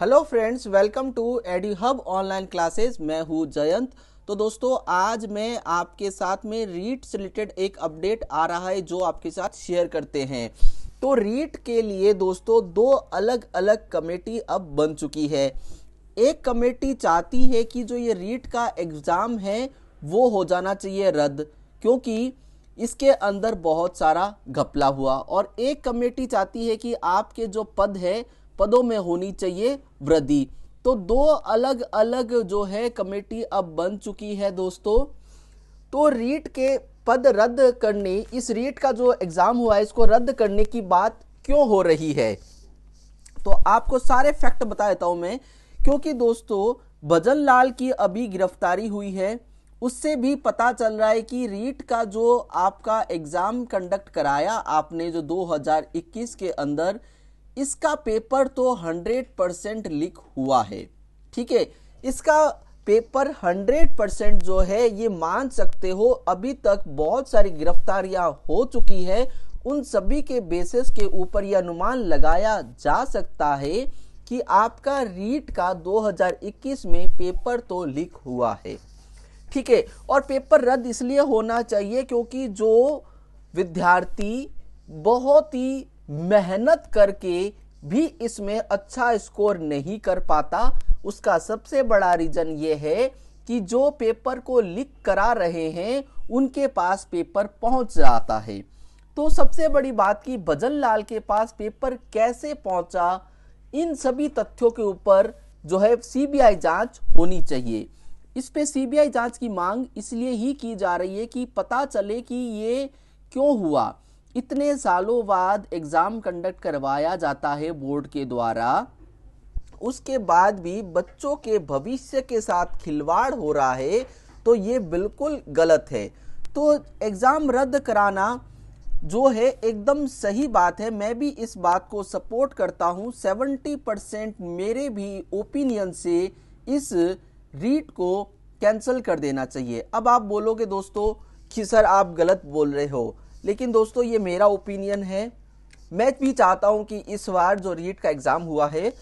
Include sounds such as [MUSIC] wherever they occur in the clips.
hello friends welcome to AD hub online classes मैं हूँ जयंत तो दोस्तों आज मैं आपके साथ में रीट से रिलेटेड एक अपडेट आ रहा है जो आपके साथ शेयर करते हैं तो रीट के लिए दोस्तों दो अलग अलग कमेटी अब बन चुकी है एक कमेटी चाहती है कि जो ये रीट का एग्ज़ाम है वो हो जाना चाहिए रद्द क्योंकि इसके अंदर बहुत सारा घपला हुआ और एक कमेटी चाहती है कि आपके जो पद है पदों में होनी चाहिए वृद्धि तो दो अलग अलग जो है कमेटी अब बन चुकी है दोस्तों तो रीट के पद रद्द करने इस रीट का जो एग्ज़ाम हुआ है इसको रद्द करने की बात क्यों हो रही है तो आपको सारे फैक्ट बता देता हूं मैं क्योंकि दोस्तों भजन लाल की अभी गिरफ्तारी हुई है उससे भी पता चल रहा है कि रीट का जो आपका एग्ज़ाम कंडक्ट कराया आपने जो 2021 के अंदर इसका पेपर तो 100 परसेंट लीक हुआ है ठीक है इसका पेपर 100 परसेंट जो है ये मान सकते हो अभी तक बहुत सारी गिरफ्तारियां हो चुकी है उन सभी के बेसिस के ऊपर यह अनुमान लगाया जा सकता है कि आपका रीट का 2021 में पेपर तो लीक हुआ है ठीक है और पेपर रद्द इसलिए होना चाहिए क्योंकि जो विद्यार्थी बहुत ही मेहनत करके भी इसमें अच्छा स्कोर नहीं कर पाता उसका सबसे बड़ा रीजन ये है कि जो पेपर को लिख करा रहे हैं उनके पास पेपर पहुंच जाता है तो सबसे बड़ी बात कि भजन लाल के पास पेपर कैसे पहुंचा इन सभी तथ्यों के ऊपर जो है सीबीआई जांच होनी चाहिए इस पे सीबीआई जांच की मांग इसलिए ही की जा रही है कि पता चले कि ये क्यों हुआ इतने सालों बाद एग्ज़ाम कंडक्ट करवाया जाता है बोर्ड के द्वारा उसके बाद भी बच्चों के भविष्य के साथ खिलवाड़ हो रहा है तो ये बिल्कुल गलत है तो एग्ज़ाम रद्द कराना जो है एकदम सही बात है मैं भी इस बात को सपोर्ट करता हूँ 70 परसेंट मेरे भी ओपिनियन से इस रीट को कैंसिल कर देना चाहिए अब आप बोलोगे दोस्तों कि सर आप गलत बोल रहे हो लेकिन दोस्तों ये मेरा ओपिनियन है मैं भी चाहता हूँ कि इस बार जो रीट का एग्ज़ाम हुआ है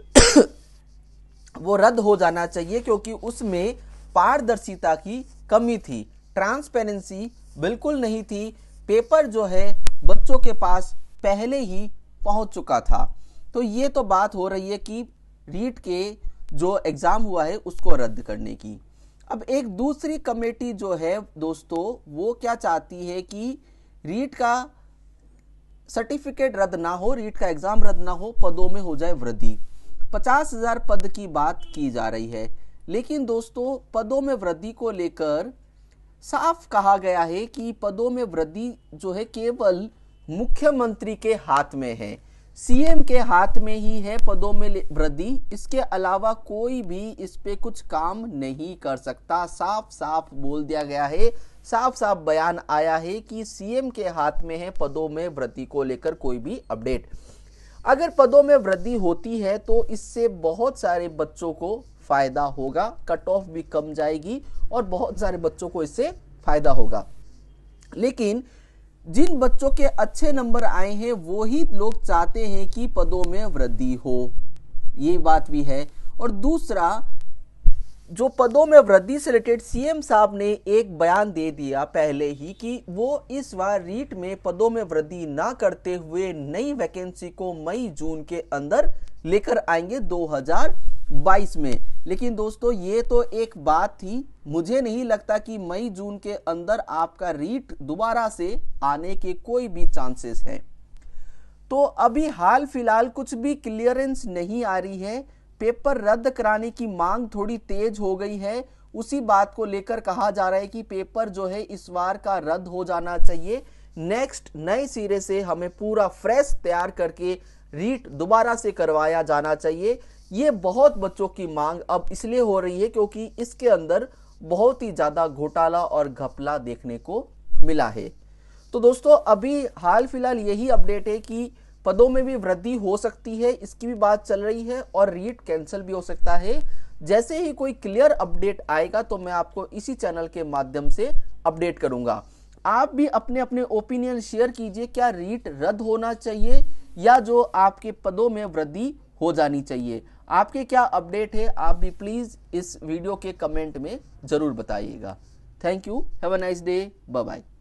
[COUGHS] वो रद्द हो जाना चाहिए क्योंकि उसमें पारदर्शिता की कमी थी ट्रांसपेरेंसी बिल्कुल नहीं थी पेपर जो है बच्चों के पास पहले ही पहुंच चुका था तो ये तो बात हो रही है कि रीट के जो एग्ज़ाम हुआ है उसको रद्द करने की अब एक दूसरी कमेटी जो है दोस्तों वो क्या चाहती है कि रीट का सर्टिफिकेट रद्द ना हो रीट का एग्जाम रद्द ना हो पदों में हो जाए वृद्धि पचास हजार पद की बात की जा रही है लेकिन दोस्तों पदों में वृद्धि को लेकर साफ कहा गया है कि पदों में वृद्धि जो है केवल मुख्यमंत्री के हाथ में है सीएम के हाथ में ही है पदों में वृद्धि इसके अलावा कोई भी इस पे कुछ काम नहीं कर सकता साफ साफ बोल दिया गया है साफ साफ बयान आया है कि सीएम के हाथ में है पदों में वृद्धि को लेकर कोई भी अपडेट अगर पदों में वृद्धि होती है तो इससे बहुत सारे बच्चों को फायदा होगा कट ऑफ भी कम जाएगी और बहुत सारे बच्चों को इससे फायदा होगा लेकिन जिन बच्चों के अच्छे नंबर आए हैं वो ही लोग चाहते हैं कि पदों में वृद्धि हो ये बात भी है और दूसरा जो पदों में वृद्धि से रिलेटेड सीएम साहब ने एक बयान दे दिया पहले ही कि वो इस बार रीट में पदों में वृद्धि ना करते हुए नई वैकेंसी को मई जून के अंदर लेकर आएंगे 2022 में लेकिन दोस्तों ये तो एक बात थी मुझे नहीं लगता कि मई जून के अंदर आपका रीट दोबारा से आने के कोई भी चांसेस हैं तो अभी हाल फिलहाल कुछ भी क्लियरेंस नहीं आ रही है पेपर रद्द कराने की मांग थोड़ी तेज हो गई है उसी बात को लेकर कहा जा रहा है कि पेपर जो है इस बार का रद्द हो जाना चाहिए नेक्स्ट नए सिरे से हमें पूरा फ्रेश तैयार करके रीट दोबारा से करवाया जाना चाहिए ये बहुत बच्चों की मांग अब इसलिए हो रही है क्योंकि इसके अंदर बहुत ही ज़्यादा घोटाला और घपला देखने को मिला है तो दोस्तों अभी हाल फिलहाल यही अपडेट है कि पदों में भी वृद्धि हो सकती है इसकी भी बात चल रही है और रीट कैंसिल भी हो सकता है जैसे ही कोई क्लियर अपडेट आएगा तो मैं आपको इसी चैनल के माध्यम से अपडेट करूंगा आप भी अपने अपने ओपिनियन शेयर कीजिए क्या रीट रद्द होना चाहिए या जो आपके पदों में वृद्धि हो जानी चाहिए आपके क्या अपडेट है आप भी प्लीज़ इस वीडियो के कमेंट में ज़रूर बताइएगा thank you have a nice day bye bye